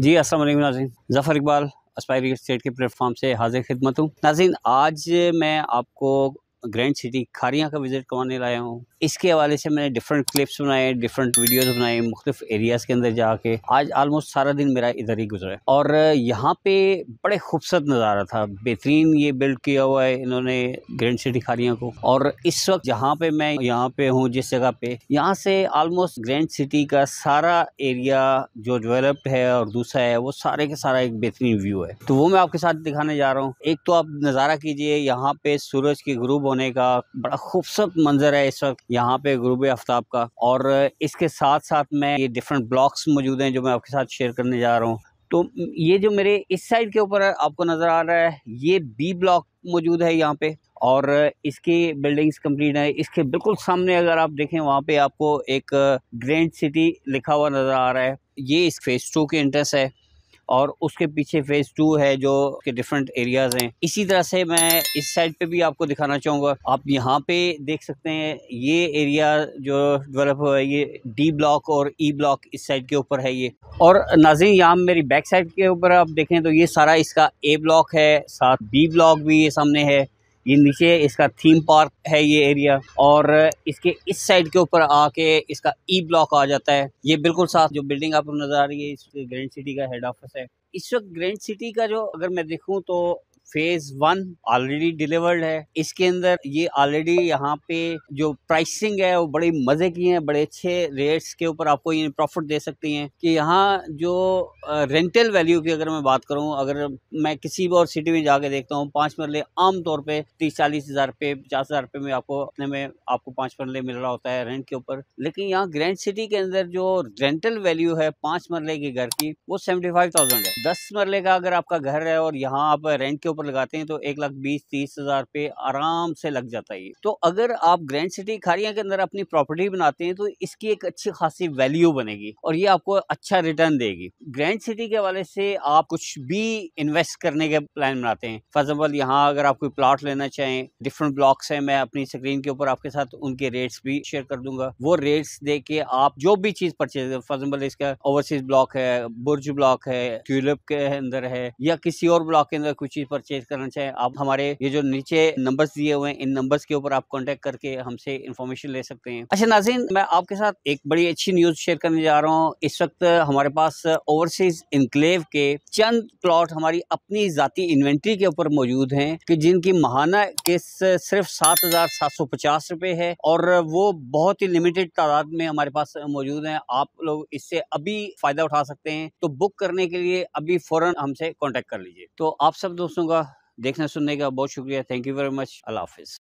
जी असल वालेकुम Nazeen Zafar Iqbal aspire state के प्लेटफॉर्म से हाजिर खिदमत हूँ नाजीन आज मैं आपको ग्रैंड सिटी खारिया का विज़िट करवाने लाया हूँ इसके हवाले से मैंने डिफरेंट क्लिप्स बनाए डिफरेंट वीडियोस बनाए मुख्तफ एरियाज़ के अंदर जाके आज आलमोस्ट सारा दिन मेरा इधर ही गुजरा और यहाँ पे बड़े खूबसूरत नज़ारा था बेहतरीन ये बिल्ड किया हुआ है इन्होंने ग्रैंड सिटी खारिया को और इस वक्त जहाँ पे मैं यहाँ पे हूँ जिस जगह पे यहाँ से आलमोस्ट ग्रैंड सिटी का सारा एरिया जो डेवलप्ड है और दूसरा है वो सारे के सारा एक बेहतरीन व्यू है तो वो मैं आपके साथ दिखाने जा रहा हूँ एक तो आप नज़ारा कीजिए यहाँ पे सूरज के ग्रुप होने का बड़ा खूबसूरत मंजर है इस वक्त यहाँ पे गुरुब आफ्ताब का और इसके साथ साथ में ये डिफरेंट ब्लॉक्स मौजूद हैं जो मैं आपके साथ शेयर करने जा रहा हूँ तो ये जो मेरे इस साइड के ऊपर आपको नज़र आ रहा है ये बी ब्लॉक मौजूद है यहाँ पे और इसकी बिल्डिंग्स कंप्लीट है इसके बिल्कुल सामने अगर आप देखें वहाँ पे आपको एक ग्रैंड सिटी लिखा हुआ नज़र आ रहा है ये इस फेज़ टू के इंटरेस्ट है और उसके पीछे फेज़ टू है जो के डिफरेंट एरियाज़ हैं इसी तरह से मैं इस साइड पे भी आपको दिखाना चाहूँगा आप यहाँ पे देख सकते हैं ये एरिया जो डेवलप हुआ है ये डी ब्लॉक और ई e ब्लॉक इस साइड के ऊपर है ये और नाजिन यहाँ मेरी बैक साइड के ऊपर आप देखें तो ये सारा इसका ए ब्लॉक है साथ बी ब्लॉक भी ये सामने है ये नीचे इसका थीम पार्क है ये एरिया और इसके इस साइड के ऊपर आके इसका ई e ब्लॉक आ जाता है ये बिल्कुल साफ जो बिल्डिंग आपको नजर आ रही है इस ग्रैंड सिटी का हेड ऑफिस है इस वक्त ग्रैंड सिटी का जो अगर मैं देखूँ तो फेज वन ऑलरेडी डिलीवर्ड है इसके अंदर ये ऑलरेडी यहाँ पे जो प्राइसिंग है वो बड़े मज़े की है बड़े अच्छे रेट्स के ऊपर आपको ये प्रॉफिट दे सकती हैं कि यहाँ जो रेंटल वैल्यू की अगर मैं बात करूँ अगर मैं किसी भी और सिटी में जाके देखता हूँ पाँच मरले आमतौर पर तीस चालीस हज़ार रुपये पचास हज़ार रुपये में आपको अपने में आपको पाँच मरले मिल रहा होता है रेंट के ऊपर लेकिन यहाँ ग्रैंड सिटी के अंदर जो रेंटल वैल्यू है पाँच मरले के घर की वो सेवेंटी फाइव थाउजेंड है दस मरले का अगर आपका घर है और यहाँ आप रेंट के ऊपर लगाते हैं तो एक लाख बीस तीस हज़ार पे आराम से लग जाता है तो अगर आप ग्रैंड सिटी खारिया के अंदर अपनी प्रॉपर्टी बनाते हैं तो इसकी एक अच्छी खासी वैल्यू बनेगी और ये आपको अच्छा रिटर्न देगी ग्रैंड सिटी के हवाले से आप कुछ भी इन्वेस्ट करने के प्लान बनाते हैं फॉर एग्जाम्पल यहाँ अगर आप कोई प्लाट लेना चाहें डिफरेंट ब्लॉक्स हैं मैं अपनी स्क्रीन के ऊपर आपके साथ उनके रेट्स भी शेयर कर दूंगा वो रेट्स दे के आप जो भी चीज़ परचेज फॉर एग्जाम्पल इसका ओवरसीज ब्लॉक है बुर्ज ब्लॉक है ट्यूलिप के अंदर है या किसी और ब्लॉक के अंदर कुछ चीज़ पर परचेज करना चाहे आप हमारे ये जो नीचे नंबर दिए हुए इन नंबर के ऊपर आप कॉन्टेक्ट करके हमसे इन्फॉर्मेशन ले सकते हैं अच्छा नाजीन मैं आपके साथ एक बड़ी अच्छी न्यूज शेयर करने जा रहा हूँ इस वक्त हमारे पास ओवरसीज इनक्लेव के चंद प्लॉट हमारी अपनी जाती इन्वेंट्री के ऊपर मौजूद हैं कि जिनकी महाना किस सिर्फ सात हजार सात सौ पचास रुपए है और वो बहुत ही लिमिटेड तादाद में हमारे पास मौजूद हैं आप लोग इससे अभी फायदा उठा सकते हैं तो बुक करने के लिए अभी फौरन हमसे कांटेक्ट कर लीजिए तो आप सब दोस्तों होगा देखने सुनने का बहुत शुक्रिया थैंक यू वेरी मच अल्लाह हाफिज़